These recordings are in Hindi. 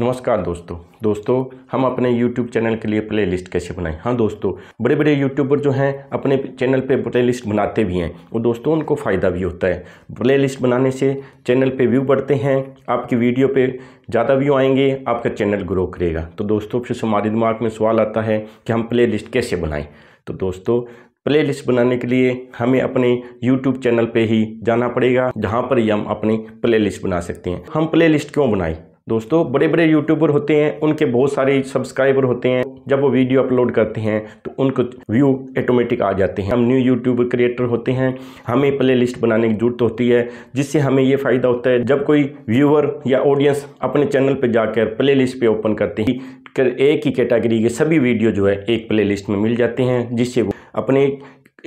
नमस्कार दोस्तों दोस्तों हम अपने YouTube चैनल के लिए प्लेलिस्ट कैसे बनाएं हाँ दोस्तों बड़े बड़े यूट्यूबर जो हैं अपने चैनल पे प्लेलिस्ट बनाते भी हैं और दोस्तों उनको फ़ायदा भी होता है प्लेलिस्ट बनाने से चैनल पे व्यू बढ़ते हैं आपकी वीडियो पे ज़्यादा व्यू आएंगे आपका चैनल ग्रो करेगा तो दोस्तों फिर हमारे दिमाग में सवाल आता है कि हम प्ले कैसे बनाएँ तो दोस्तों प्ले बनाने के लिए हमें अपने यूट्यूब चैनल पर ही जाना पड़ेगा जहाँ पर ही हम अपनी प्ले बना सकते हैं हम प्ले क्यों बनाएं दोस्तों बड़े बड़े यूट्यूबर होते हैं उनके बहुत सारे सब्सक्राइबर होते हैं जब वो वीडियो अपलोड करते हैं तो उनको व्यू ऑटोमेटिक आ जाते हैं हम न्यू यूट्यूब क्रिएटर होते हैं हमें प्ले लिस्ट बनाने की जरूरत होती है जिससे हमें ये फ़ायदा होता है जब कोई व्यूअर या ऑडियंस अपने चैनल पर जाकर प्ले लिस्ट पर ओपन करते ही एक ही कैटेगरी के सभी वीडियो जो है एक प्ले लिस्ट में मिल जाते हैं जिससे वो अपने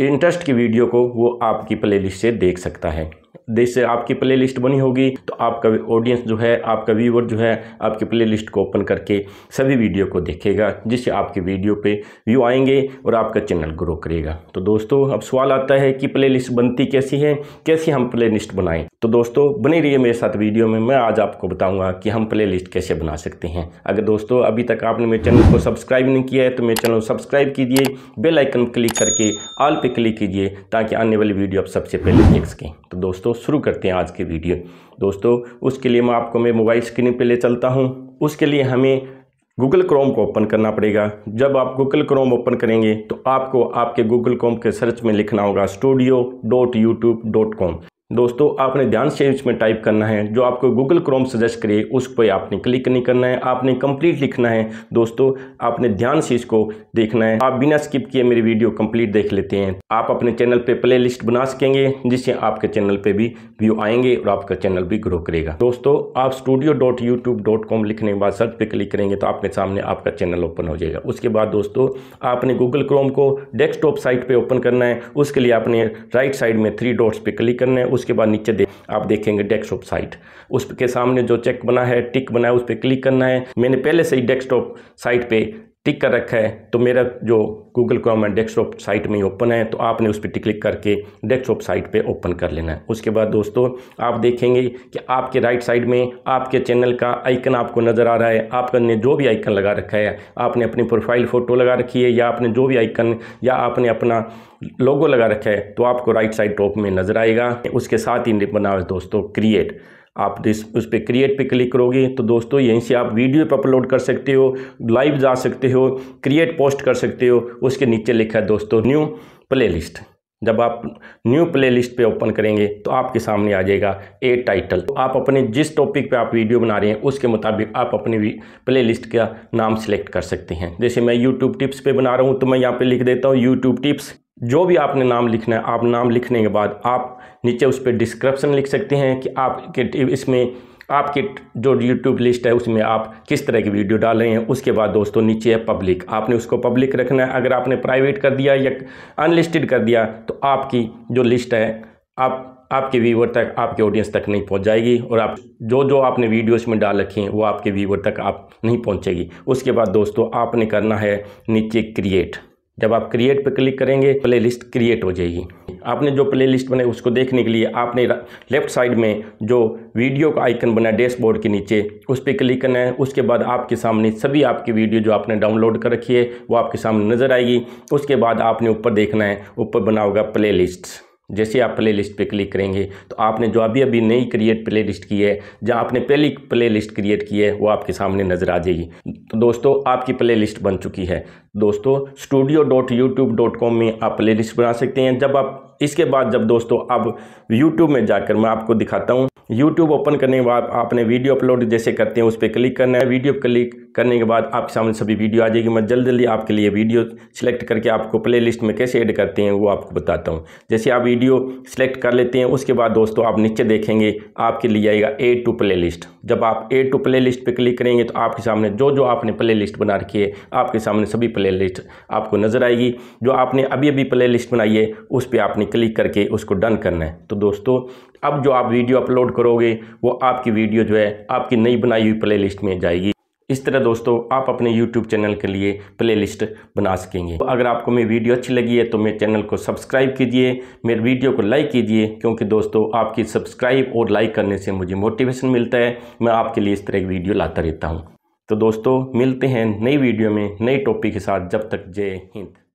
इंटरेस्ट की वीडियो को वो आपकी प्ले लिस्ट से देख सकता है जैसे आपकी प्ले लिस्ट बनी होगी तो आपका ऑडियंस जो है आपका व्यूवर जो है आपकी प्ले लिस्ट को ओपन करके सभी वीडियो को देखेगा जिससे आपके वीडियो पे व्यू आएंगे और आपका चैनल ग्रो करेगा तो दोस्तों अब सवाल आता है कि प्ले लिस्ट बनती कैसी है कैसे हम प्ले लिस्ट बनाएं तो दोस्तों बने रहिए मेरे साथ वीडियो में मैं आज आपको बताऊंगा कि हम प्ले लिस्ट कैसे बना सकते हैं अगर दोस्तों अभी तक आपने मेरे चैनल को सब्सक्राइब नहीं किया है तो मेरे चैनल सब्सक्राइब कीजिए बेल आइकन क्लिक करके ऑल पे क्लिक कीजिए ताकि आने वाली वीडियो आप सबसे पहले देख सकें तो दोस्तों शुरू करते हैं आज की वीडियो दोस्तों उसके लिए मैं आपको मैं मोबाइल स्क्रीन पे ले चलता हूँ उसके लिए हमें गूगल क्रोम को ओपन करना पड़ेगा जब आप गूगल क्रोम ओपन करेंगे तो आपको आपके गूगल क्रोम के सर्च में लिखना होगा studio dot YouTube dot com दोस्तों आपने ध्यान से इसमें टाइप करना है जो आपको गूगल क्रोम सजेस्ट करे उस पर आपने क्लिक नहीं करना है आपने कंप्लीट लिखना है दोस्तों आपने ध्यान से इसको देखना है आप बिना स्किप किए मेरी वीडियो कंप्लीट देख लेते हैं आप अपने चैनल पे प्ले लिस्ट बना सकेंगे जिससे आपके चैनल पे भी व्यू आएंगे और आपका चैनल भी ग्रो करेगा दोस्तों आप studio dot YouTube dot com लिखने के बाद सर्च पर क्लिक करेंगे तो आपके सामने आपका चैनल ओपन हो जाएगा उसके बाद दोस्तों आपने गूगल क्रोम को डेस्कटॉप साइट पर ओपन करना है उसके लिए आपने राइट साइड में थ्री डॉट्स पर क्लिक करना है उसके बाद नीचे दे, आप देखेंगे डेस्कटॉप साइट उसके सामने जो चेक बना है टिक बना है उस पर क्लिक करना है मैंने पहले से ही डेस्कटॉप साइट पे टिक कर रखा है तो मेरा जो गूगल क्रोम है डेस्कटॉप साइट में ओपन है तो आपने उस पर क्लिक करके डेस्कटॉप साइट पे ओपन कर लेना है उसके बाद दोस्तों आप देखेंगे कि आपके राइट साइड में आपके चैनल का आइकन आपको नज़र आ रहा है आपने जो भी आइकन लगा रखा है आपने अपनी प्रोफाइल फ़ोटो लगा रखी है या आपने जो भी आइकन या आपने अपना लोगो लगा रखा है तो आपको राइट साइड टॉप में नज़र आएगा उसके साथ ही बना है दोस्तों क्रिएट आप इस उस पर क्रिएट पे क्लिक करोगे तो दोस्तों यहीं से आप वीडियो पर अपलोड कर सकते हो लाइव जा सकते हो क्रिएट पोस्ट कर सकते हो उसके नीचे लिखा है दोस्तों न्यू प्लेलिस्ट जब आप न्यू प्लेलिस्ट पे ओपन करेंगे तो आपके सामने आ जाएगा ए टाइटल तो आप अपने जिस टॉपिक पे आप वीडियो बना रहे हैं उसके मुताबिक आप अपनी लिस्ट का नाम सिलेक्ट कर सकते हैं जैसे मैं यूट्यूब टिप्स पे बना रहा हूँ तो मैं यहाँ पे लिख देता हूँ यूट्यूब टिप्स जो भी आपने नाम लिखना है आप नाम लिखने के बाद आप नीचे उस पर डिस्क्रिप्शन लिख सकते हैं कि आपके इसमें आपके जो यूट्यूब लिस्ट है उसमें आप किस तरह की वीडियो डाल रहे हैं उसके बाद दोस्तों नीचे है पब्लिक आपने उसको पब्लिक रखना है अगर आपने प्राइवेट कर दिया या अनलिस्टेड कर दिया तो आपकी जो लिस्ट है आप आपके व्यूवर तक आपके ऑडियंस तक नहीं पहुंच जाएगी और आप जो जो आपने वीडियोस में डाल रखी हैं वो आपके व्यूवर तक आप नहीं पहुंचेगी उसके बाद दोस्तों आपने करना है नीचे क्रिएट जब आप क्रिएट पर क्लिक करेंगे प्ले लिस्ट क्रिएट हो जाएगी आपने जो प्ले लिस्ट बनाई उसको देखने के लिए आपने लेफ्ट साइड में जो वीडियो का आइकन बना डैशबोर्ड के नीचे उस पर क्लिक करना है उसके बाद आपके सामने सभी आपकी वीडियो जो आपने डाउनलोड कर रखी है वो आपके सामने नज़र आएगी उसके बाद आपने ऊपर देखना है ऊपर बना होगा प्ले लिस्ट जैसे आप प्ले लिस्ट पर क्लिक करेंगे तो आपने जो अभी अभी नई क्रिएट प्ले लिस्ट की है जहाँ आपने पहली प्ले लिस्ट क्रिएट की है वो आपके सामने नज़र आ जाएगी तो दोस्तों आपकी प्ले लिस्ट बन चुकी है दोस्तों studio dot YouTube dot com में आप प्ले लिस्ट बना सकते हैं जब आप इसके बाद जब दोस्तों आप यूट्यूब में जाकर मैं आपको दिखाता हूँ यूट्यूब ओपन करने के बाद आपने वीडियो अपलोड जैसे करते हैं उस पर क्लिक करना है वीडियो क्लिक करने के बाद आपके सामने सभी वीडियो आ जाएगी मैं जल्दी जल्दी आपके लिए वीडियो सेलेक्ट करके आपको प्ले लिस्ट में कैसे ऐड करते हैं वो आपको बताता हूँ जैसे आप वीडियो सेलेक्ट कर लेते हैं उसके बाद दोस्तों आप नीचे देखेंगे आपके लिए आएगा ए टू प्ले लिस्ट जब आप ए टू प्ले लिस्ट पर क्लिक करेंगे तो आपके सामने जो जो आपने प्ले लिस्ट बना रखी है आपके सामने सभी प्ले लिस्ट आपको नज़र आएगी जो आपने अभी अभी प्ले लिस्ट बनाई है उस पर आपने क्लिक करके उसको डन करना है तो दोस्तों अब जो आप वीडियो अपलोड करोगे वो आपकी वीडियो जो है आपकी नई बनाई हुई प्लेलिस्ट में जाएगी इस तरह दोस्तों आप अपने YouTube चैनल के लिए प्लेलिस्ट बना सकेंगे तो अगर आपको मेरी वीडियो अच्छी लगी है तो मेरे चैनल को सब्सक्राइब कीजिए मेरे वीडियो को लाइक कीजिए क्योंकि दोस्तों आपकी सब्सक्राइब और लाइक करने से मुझे मोटिवेशन मिलता है मैं आपके लिए इस तरह की वीडियो लाता रहता हूँ तो दोस्तों मिलते हैं नई वीडियो में नए टॉपिक के साथ जब तक जय हिंद